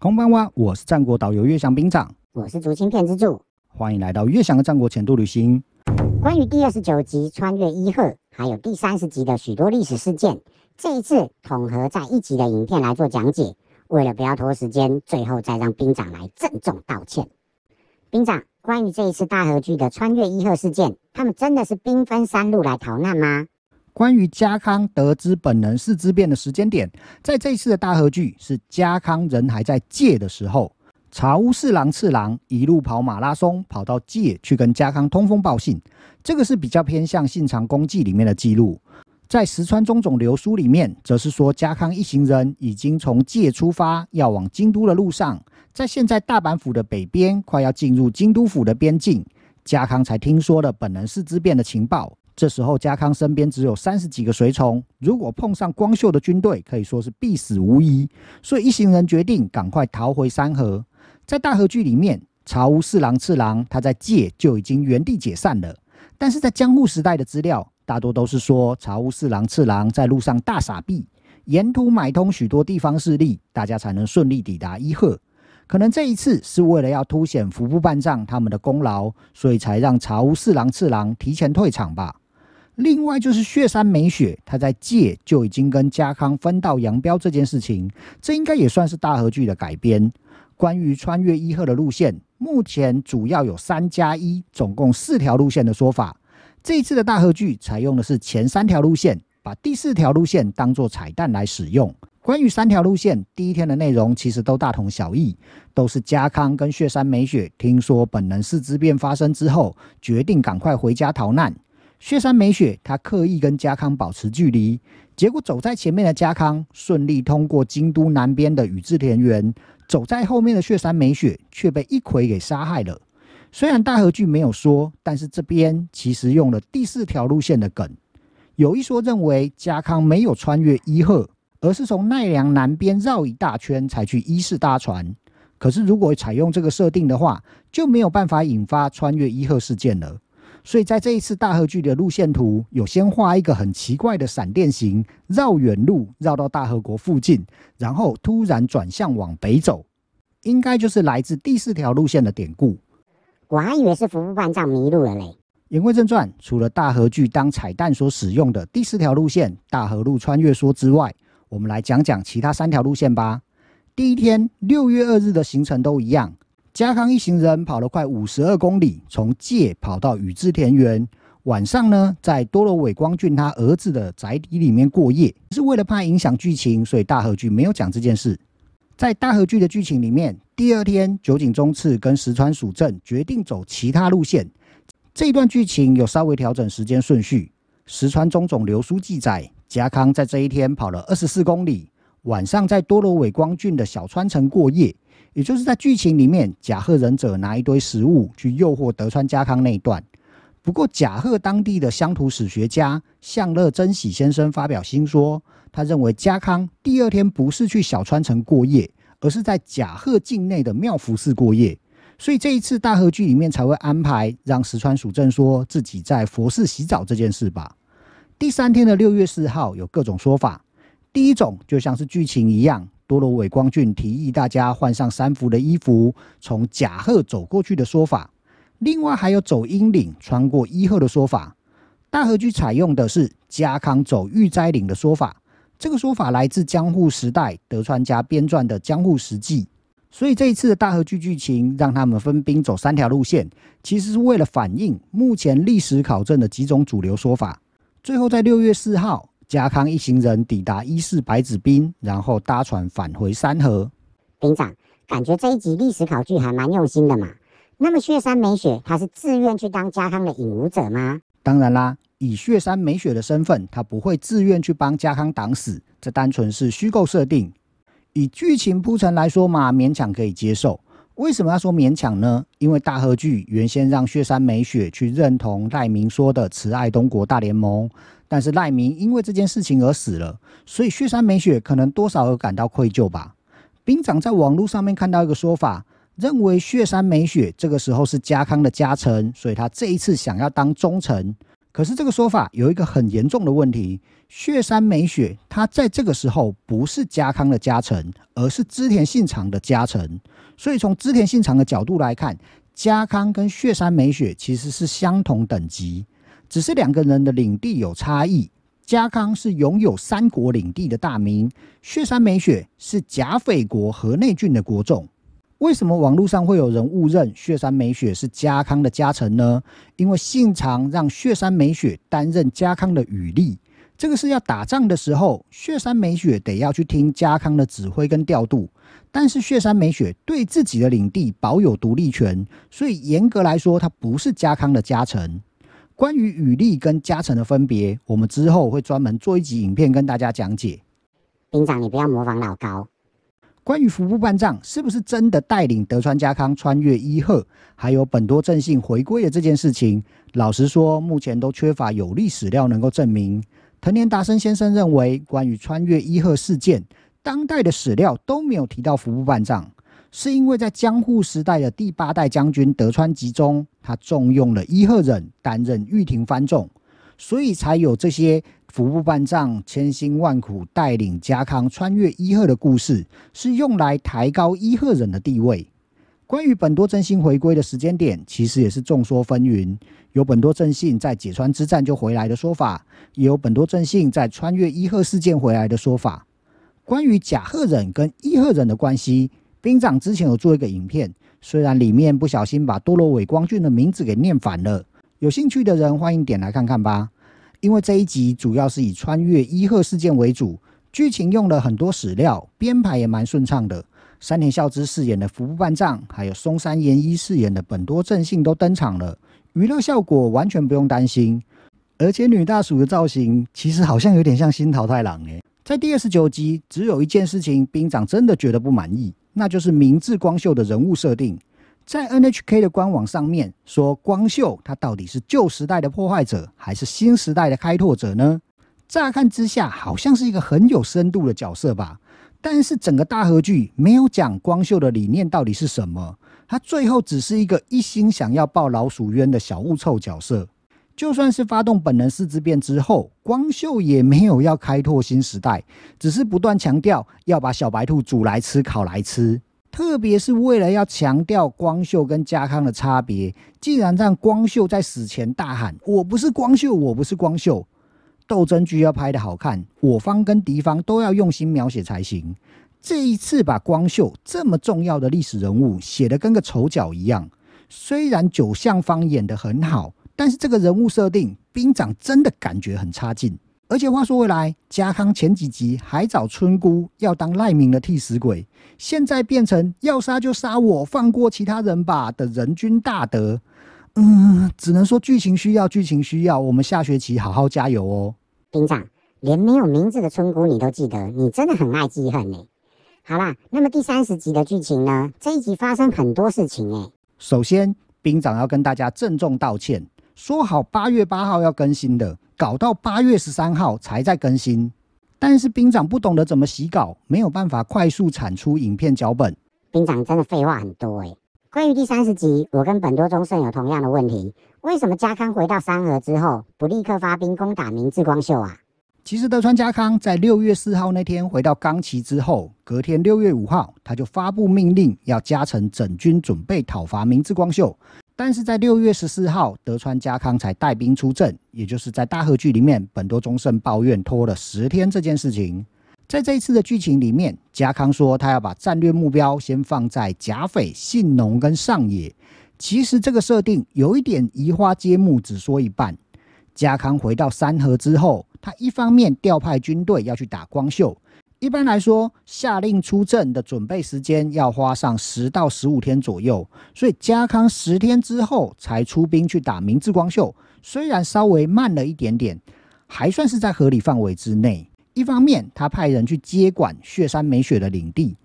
空班蛙，我是战国导游月翔兵长，我是竹青片之助，欢迎来到月翔的战国前度旅行。关于第二十九集穿越伊贺，还有第三十集的许多历史事件，这一次统合在一集的影片来做讲解。为了不要拖时间，最后再让兵长来郑重道歉。兵长，关于这一次大和剧的穿越伊贺事件，他们真的是兵分三路来逃难吗？关于家康得知本能寺之变的时间点，在这次的大合剧是家康人还在借的时候，查屋侍郎次郎一路跑马拉松跑到借去跟家康通风报信，这个是比较偏向信长公记里面的记录。在石川中种流书里面，则是说家康一行人已经从借出发，要往京都的路上，在现在大阪府的北边，快要进入京都府的边境，家康才听说了本能寺之变的情报。这时候，家康身边只有三十几个随从。如果碰上光秀的军队，可以说是必死无疑。所以一行人决定赶快逃回山河。在大和剧里面，朝屋四郎次郎他在界就已经原地解散了。但是在江户时代的资料，大多都是说朝屋四郎次郎在路上大傻逼，沿途买通许多地方势力，大家才能顺利抵达伊贺。可能这一次是为了要凸显服部半藏他们的功劳，所以才让朝屋四郎次郎提前退场吧。另外就是雪山美雪，她在借就已经跟家康分道扬镳这件事情，这应该也算是大和剧的改编。关于穿越伊贺的路线，目前主要有三加一，总共四条路线的说法。这一次的大和剧采用的是前三条路线，把第四条路线当作彩蛋来使用。关于三条路线，第一天的内容其实都大同小异，都是家康跟雪山美雪听说本能四之变发生之后，决定赶快回家逃难。雪山美雪，他刻意跟家康保持距离，结果走在前面的家康顺利通过京都南边的宇治田园，走在后面的雪山美雪却被一葵给杀害了。虽然大和剧没有说，但是这边其实用了第四条路线的梗。有一说认为家康没有穿越伊贺，而是从奈良南边绕一大圈才去伊势搭船。可是如果采用这个设定的话，就没有办法引发穿越伊贺事件了。所以在这一次大和剧的路线图，有先画一个很奇怪的闪电形绕远路，绕到大和国附近，然后突然转向往北走，应该就是来自第四条路线的典故。我还以为是服务半藏迷路了嘞。言归正传，除了大和剧当彩蛋所使用的第四条路线大和路穿越说之外，我们来讲讲其他三条路线吧。第一天六月二日的行程都一样。家康一行人跑了快五十二公里，从界跑到宇治田园。晚上呢，在多罗尾光俊他儿子的宅邸里面过夜。是为了怕影响剧情，所以大和剧没有讲这件事。在大和剧的剧情里面，第二天酒井忠次跟石川数正决定走其他路线。这一段剧情有稍微调整时间顺序。石川中总流书记载，家康在这一天跑了二十四公里，晚上在多罗尾光俊的小川城过夜。也就是在剧情里面，甲贺忍者拿一堆食物去诱惑德川家康那一段。不过，甲贺当地的乡土史学家向乐真喜先生发表新说，他认为家康第二天不是去小川城过夜，而是在甲贺境内的妙福寺过夜。所以这一次大和剧里面才会安排让石川数正说自己在佛寺洗澡这件事吧。第三天的六月四号有各种说法，第一种就像是剧情一样。多罗伟光俊提议大家换上三伏的衣服，从甲贺走过去的说法；另外还有走阴岭、穿过伊贺的说法。大和剧采用的是家康走御斋岭的说法，这个说法来自江户时代德川家编撰的《江户实记》。所以这一次的大和剧剧情让他们分兵走三条路线，其实是为了反映目前历史考证的几种主流说法。最后在六月四号。家康一行人抵达伊势白子滨，然后搭船返回山河。兵长，感觉这一集历史考据还蛮用心的嘛？那么雪山美雪她是自愿去当家康的引路者吗？当然啦，以雪山美雪的身份，她不会自愿去帮家康挡死，这单纯是虚构设定。以剧情铺陈来说嘛，勉强可以接受。为什么要说勉强呢？因为大河剧原先让雪山美雪去认同赖明说的慈爱东国大联盟。但是赖明因为这件事情而死了，所以雪山美雪可能多少有感到愧疚吧。兵长在网络上面看到一个说法，认为雪山美雪这个时候是家康的家臣，所以他这一次想要当忠臣。可是这个说法有一个很严重的问题，雪山美雪他在这个时候不是家康的家臣，而是织田信长的家臣，所以从织田信长的角度来看，家康跟雪山美雪其实是相同等级。只是两个人的领地有差异。家康是拥有三国领地的大名，雪山美雪是甲斐国河内郡的国种。为什么网络上会有人误认雪山美雪是家康的家臣呢？因为信长让雪山美雪担任家康的羽力，这个是要打仗的时候，雪山美雪得要去听家康的指挥跟调度。但是雪山美雪对自己的领地保有独立权，所以严格来说，他不是家康的家臣。关于羽利跟加成的分别，我们之后会专门做一集影片跟大家讲解。兵长，你不要模仿老高。关于服部半藏是不是真的带领德川家康穿越伊贺，还有本多正信回归的这件事情，老实说，目前都缺乏有力史料能够证明。藤年达生先生认为，关于穿越伊贺事件，当代的史料都没有提到服部半藏。是因为在江户时代的第八代将军德川吉宗，他重用了伊贺忍担任御庭藩众，所以才有这些服部半藏千辛万苦带领家康穿越伊贺的故事，是用来抬高伊贺忍的地位。关于本多正信回归的时间点，其实也是众说纷纭，有本多正信在解川之战就回来的说法，也有本多正信在穿越伊贺事件回来的说法。关于甲贺忍跟伊贺忍的关系。兵长之前有做一个影片，虽然里面不小心把多罗伟光俊的名字给念反了，有兴趣的人欢迎点来看看吧。因为这一集主要是以穿越伊贺事件为主，剧情用了很多史料，编排也蛮顺畅的。山田孝之饰演的服部半藏，还有松山研一饰演的本多正信都登场了，娱乐效果完全不用担心。而且女大鼠的造型其实好像有点像新桃太郎哎。在第二十九集，只有一件事情兵长真的觉得不满意。那就是明治光秀的人物设定，在 NHK 的官网上面说光秀他到底是旧时代的破坏者，还是新时代的开拓者呢？乍看之下好像是一个很有深度的角色吧，但是整个大合剧没有讲光秀的理念到底是什么，他最后只是一个一心想要抱老鼠冤的小恶臭角色。就算是发动本能四之变之后，光秀也没有要开拓新时代，只是不断强调要把小白兔煮来吃、烤来吃。特别是为了要强调光秀跟家康的差别，竟然让光秀在死前大喊：“我不是光秀，我不是光秀！”斗争剧要拍的好看，我方跟敌方都要用心描写才行。这一次把光秀这么重要的历史人物写得跟个丑角一样，虽然九相方演得很好。但是这个人物设定，兵长真的感觉很差劲。而且话说回来，家康前几集还找村姑要当赖明的替死鬼，现在变成要杀就杀我，放过其他人吧的人君大德。嗯，只能说剧情需要，剧情需要。我们下学期好好加油哦。兵长，连没有名字的村姑你都记得，你真的很爱记恨呢。好啦，那么第三十集的剧情呢？这一集发生很多事情诶。首先，兵长要跟大家郑重道歉。说好八月八号要更新的，搞到八月十三号才在更新。但是兵长不懂得怎么洗稿，没有办法快速产出影片脚本。兵长真的废话很多哎。关于第三十集，我跟本多忠胜有同样的问题：为什么家康回到山河之后，不立刻发兵攻打明治光秀啊？其实德川家康在六月四号那天回到冈崎之后，隔天六月五号，他就发布命令，要加成整军，准备讨伐明治光秀。但是在六月十四号，德川家康才带兵出阵，也就是在大和剧里面，本多忠胜抱怨拖了十天这件事情。在这一次的剧情里面，家康说他要把战略目标先放在甲斐信浓跟上野。其实这个设定有一点移花接木，只说一半。家康回到山河之后，他一方面调派军队要去打光秀。一般来说，下令出阵的准备时间要花上十到十五天左右，所以家康十天之后才出兵去打明治光秀，虽然稍微慢了一点点，还算是在合理范围之内。一方面，他派人去接管雪山美雪的领地，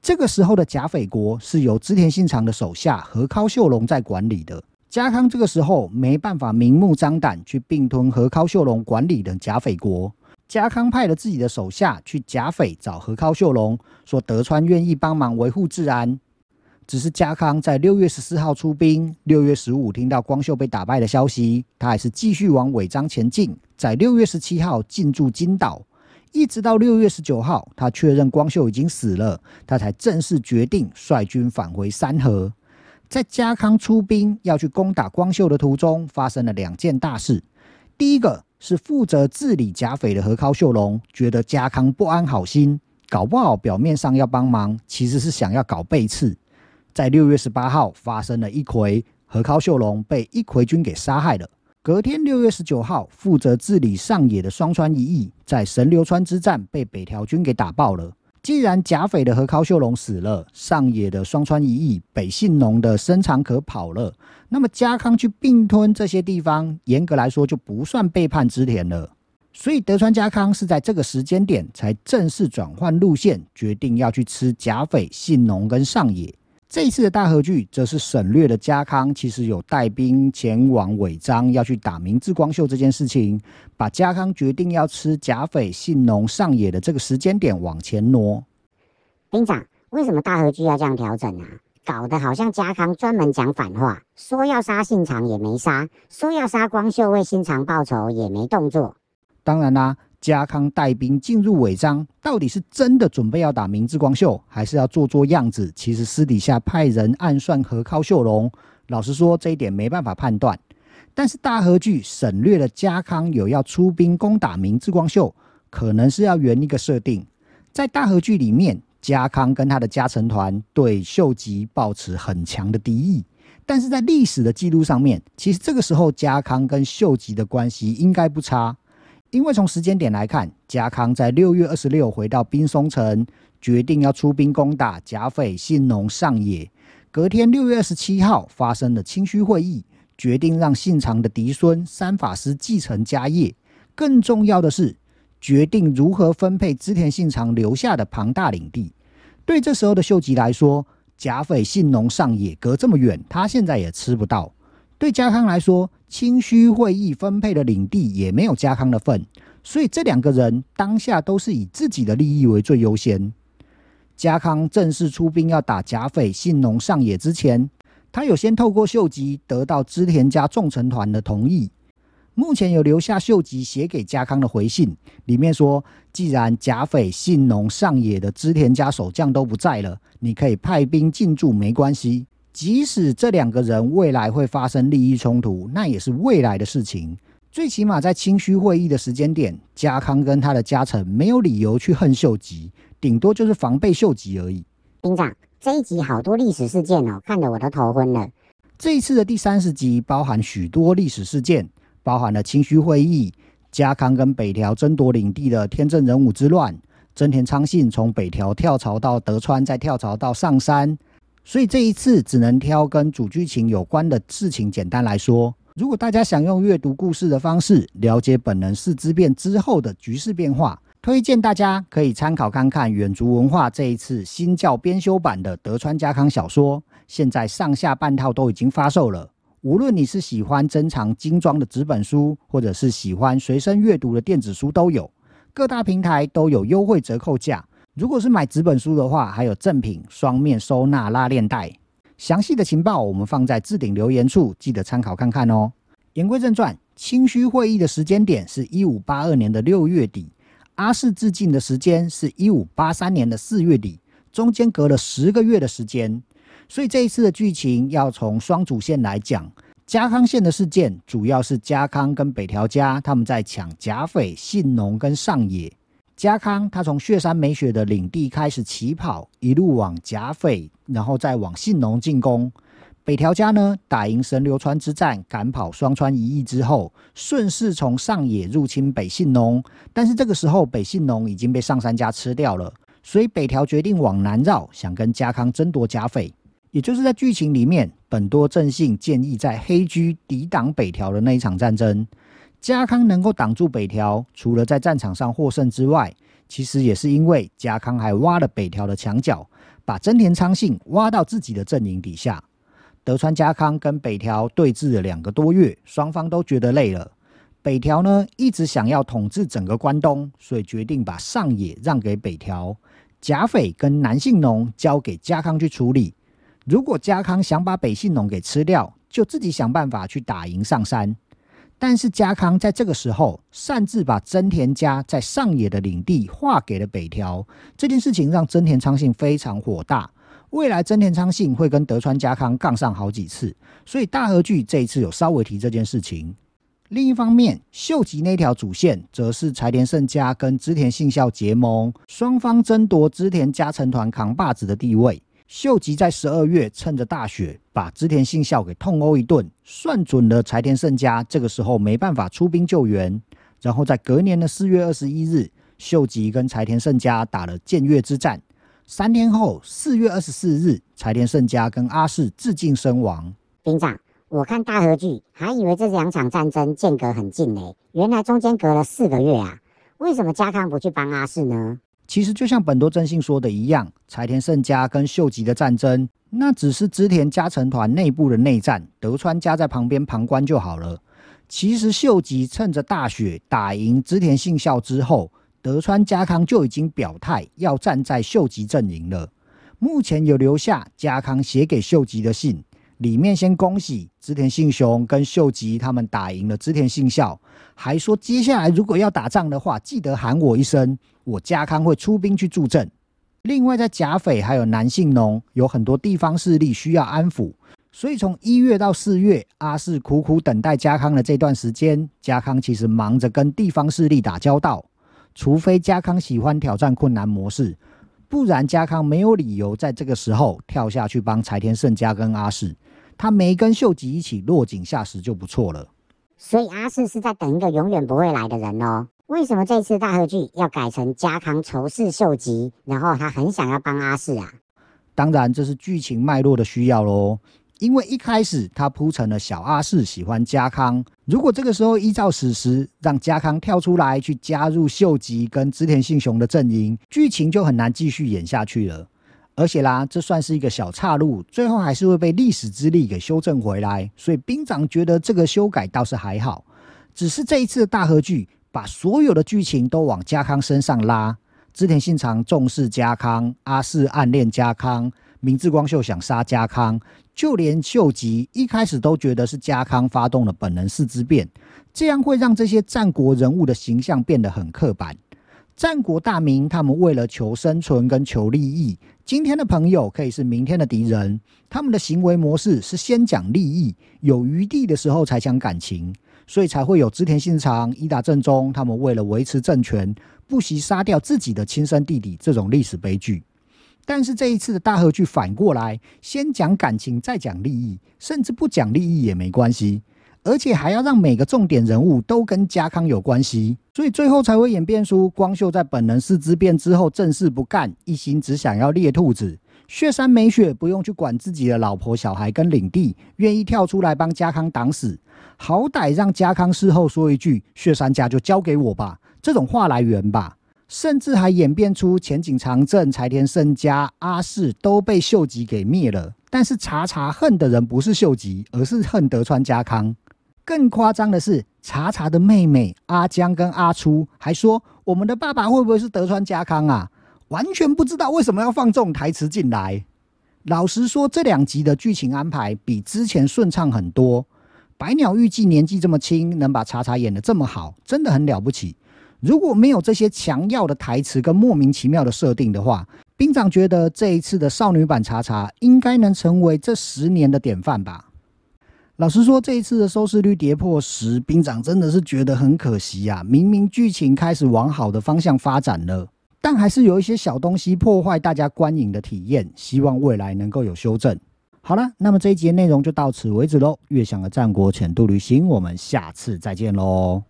这个时候的甲斐国是由织田信长的手下和尻秀龙在管理的，家康这个时候没办法明目张胆去并吞和尻秀龙管理的甲斐国。家康派了自己的手下去甲斐找何尻秀隆，说德川愿意帮忙维护治安。只是家康在六月十四号出兵，六月十五听到光秀被打败的消息，他还是继续往尾张前进。在六月十七号进驻金岛，一直到六月十九号，他确认光秀已经死了，他才正式决定率军返回山河。在家康出兵要去攻打光秀的途中，发生了两件大事。第一个是负责治理甲斐的何尻秀龙，觉得家康不安好心，搞不好表面上要帮忙，其实是想要搞背刺。在六月十八号发生了一葵，何尻秀龙被一葵军给杀害了。隔天六月十九号，负责治理上野的双川一役，在神流川之战被北条军给打爆了。既然甲斐的和尻秀龙死了，上野的双川一役，北信浓的生长可跑了，那么家康去并吞这些地方，严格来说就不算背叛织田了。所以德川家康是在这个时间点才正式转换路线，决定要去吃甲斐、信浓跟上野。这一次的大和剧则是省略了家康其实有带兵前往尾张要去打明治光秀这件事情，把家康决定要吃甲斐信浓上野的这个时间点往前挪。兵长，为什么大和剧要这样调整啊？搞得好像家康专门讲反话，说要杀信长也没杀，说要杀光秀为信长报仇也没动作。当然啦。家康带兵进入尾章，到底是真的准备要打明智光秀，还是要做做样子？其实私底下派人暗算和尻秀荣。老实说，这一点没办法判断。但是大和剧省略了家康有要出兵攻打明智光秀，可能是要圆一个设定。在大和剧里面，家康跟他的加臣团对秀吉保持很强的敌意，但是在历史的记录上面，其实这个时候家康跟秀吉的关系应该不差。因为从时间点来看，家康在六月二十六回到滨松城，决定要出兵攻打甲斐信浓上野。隔天六月二十七号发生了清虚会议，决定让信长的嫡孙三法师继承家业。更重要的是，决定如何分配织田信长留下的庞大领地。对这时候的秀吉来说，甲斐信浓上野隔这么远，他现在也吃不到。对家康来说，清虚会议分配的领地也没有家康的份，所以这两个人当下都是以自己的利益为最优先。家康正式出兵要打甲斐信农上野之前，他有先透过秀吉得到织田家众臣团的同意。目前有留下秀吉写给家康的回信，里面说，既然甲斐信农上野的织田家守将都不在了，你可以派兵进驻没关系。即使这两个人未来会发生利益冲突，那也是未来的事情。最起码在清虚会议的时间点，家康跟他的家臣没有理由去恨秀吉，顶多就是防备秀吉而已。兵长，这一集好多历史事件哦，看得我都头昏了。这一次的第三十集包含许多历史事件，包含了清虚会议、家康跟北条争夺领地的天正人武之乱、真田昌信从北条跳槽到德川，再跳槽到上山。所以这一次只能挑跟主剧情有关的事情简单来说。如果大家想用阅读故事的方式了解本能四之变之后的局势变化，推荐大家可以参考看看远足文化这一次新教编修版的德川家康小说。现在上下半套都已经发售了，无论你是喜欢珍藏精装的纸本书，或者是喜欢随身阅读的电子书都有，各大平台都有优惠折扣价。如果是买纸本书的话，还有赠品双面收纳拉链袋。详细的情报我们放在置顶留言处，记得参考看看哦。言归正传，清虚会议的时间点是一五八二年的六月底，阿市致敬的时间是一五八三年的四月底，中间隔了十个月的时间。所以这一次的剧情要从双主线来讲，家康线的事件主要是家康跟北条家他们在抢甲斐信浓跟上野。嘉康他从雪山美雪的领地开始起跑，一路往甲斐，然后再往信浓进攻。北条家呢，打赢神流川之战，赶跑双川一役之后，顺势从上野入侵北信浓。但是这个时候，北信浓已经被上山家吃掉了，所以北条决定往南绕，想跟家康争夺甲斐。也就是在剧情里面，本多正信建议在黑驹抵挡北条的那一场战争。家康能够挡住北条，除了在战场上获胜之外，其实也是因为家康还挖了北条的墙角，把真田昌幸挖到自己的阵营底下。德川家康跟北条对峙了两个多月，双方都觉得累了。北条呢，一直想要统治整个关东，所以决定把上野让给北条，甲斐跟南信浓交给家康去处理。如果家康想把北信浓给吃掉，就自己想办法去打赢上山。但是家康在这个时候擅自把真田家在上野的领地划给了北条，这件事情让真田昌信非常火大。未来真田昌信会跟德川家康杠上好几次，所以大和剧这一次有稍微提这件事情。另一方面，秀吉那条主线则是柴田胜家跟织田信孝结盟，双方争夺织田家臣团扛把子的地位。秀吉在十二月趁着大雪，把织田信孝给痛殴一顿，算准了柴田胜家这个时候没办法出兵救援。然后在隔年的四月二十一日，秀吉跟柴田胜家打了建越之战。三天后，四月二十四日，柴田胜家跟阿市自尽身亡。兵长，我看大和剧，还以为这两场战争间隔很近呢，原来中间隔了四个月啊？为什么家康不去帮阿氏呢？其实就像本多真信说的一样，柴田胜家跟秀吉的战争，那只是织田家成团内部的内战，德川家在旁边旁观就好了。其实秀吉趁着大雪打赢织田信孝之后，德川家康就已经表态要站在秀吉阵营了。目前有留下家康写给秀吉的信。里面先恭喜织田信雄跟秀吉他们打赢了。织田信孝还说，接下来如果要打仗的话，记得喊我一声，我家康会出兵去助阵。另外，在甲斐还有南信农有很多地方势力需要安抚，所以从一月到四月，阿四苦苦等待家康的这段时间，家康其实忙着跟地方势力打交道。除非家康喜欢挑战困难模式，不然家康没有理由在这个时候跳下去帮柴田胜家跟阿四。他没跟秀吉一起落井下石就不错了，所以阿四是在等一个永远不会来的人哦。为什么这次大和剧要改成家康仇视秀吉，然后他很想要帮阿四啊？当然这是剧情脉络的需要喽，因为一开始他铺成了小阿四喜欢家康，如果这个时候依照史实让家康跳出来去加入秀吉跟织田信雄的阵营，剧情就很难继续演下去了。而且啦，这算是一个小岔路，最后还是会被历史之力给修正回来。所以兵长觉得这个修改倒是还好，只是这一次大合剧把所有的剧情都往家康身上拉，织田信长重视家康，阿四暗恋家康，明智光秀想杀家康，就连秀吉一开始都觉得是家康发动了本能寺之变，这样会让这些战国人物的形象变得很刻板。战国大名，他们为了求生存跟求利益，今天的朋友可以是明天的敌人。他们的行为模式是先讲利益，有余地的时候才讲感情，所以才会有织田信长、伊达政宗他们为了维持政权，不惜杀掉自己的亲生弟弟这种历史悲剧。但是这一次的大和剧反过来，先讲感情，再讲利益，甚至不讲利益也没关系。而且还要让每个重点人物都跟家康有关系，所以最后才会演变出光秀在本能寺之变之后正事不干，一心只想要猎兔子；雪山美雪不用去管自己的老婆、小孩跟领地，愿意跳出来帮家康挡死，好歹让家康事后说一句“雪山家就交给我吧”这种话来源吧。甚至还演变出前景长政、财田胜家、阿市都被秀吉给灭了，但是查查恨的人不是秀吉，而是恨德川家康。更夸张的是，查查的妹妹阿江跟阿初还说：“我们的爸爸会不会是德川家康啊？”完全不知道为什么要放这种台词进来。老实说，这两集的剧情安排比之前顺畅很多。白鸟预计年纪这么轻，能把查查演得这么好，真的很了不起。如果没有这些强要的台词跟莫名其妙的设定的话，兵长觉得这一次的少女版查查应该能成为这十年的典范吧。老实说，这一次的收视率跌破十，兵长真的是觉得很可惜呀。明明剧情开始往好的方向发展了，但还是有一些小东西破坏大家观影的体验。希望未来能够有修正。好了，那么这一节内容就到此为止喽。月享的战国浅度旅行，我们下次再见喽。